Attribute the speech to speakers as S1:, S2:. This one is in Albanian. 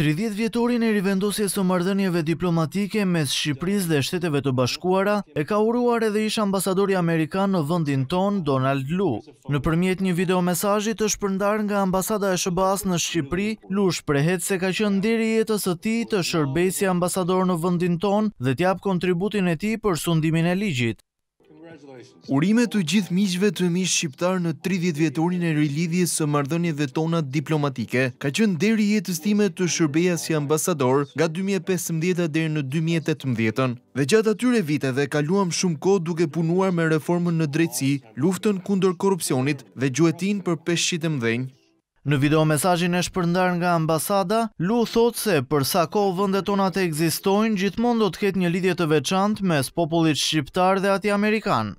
S1: 30 vjetorin e rivendosjes së mardhenjeve diplomatike mes Shqipriz dhe shteteve të bashkuara e ka uruar edhe ish ambasadori Amerikan në vëndin ton, Donald Lu. Në përmjet një video mesajit të shpërndar nga ambasada e shëbas në Shqipri, Lu shprehet se ka qënë diri jetës të ti të shërbesi ambasador në vëndin ton dhe tjap kontributin e ti për sundimin e ligjit. Urime të gjithë miqve të miqë
S2: shqiptar në 30 vjetorin e rilidhje së mardhënje dhe tonat diplomatike, ka qënë deri jetës time të shërbeja si ambasador nga 2015 dhe në 2018. Dhe gjatë atyre viteve kaluam shumë kod duke punuar me reformën në drejtësi, luftën kundër
S1: korupcionit dhe gjuetin për peshqit e mdhenjë. Në video mesajin e shpërndar nga ambasada, Lu thot se përsa ko vëndet tona të egzistojnë, gjithmon do të ketë një lidjet të veçant mes popullit shqiptar dhe ati Amerikan.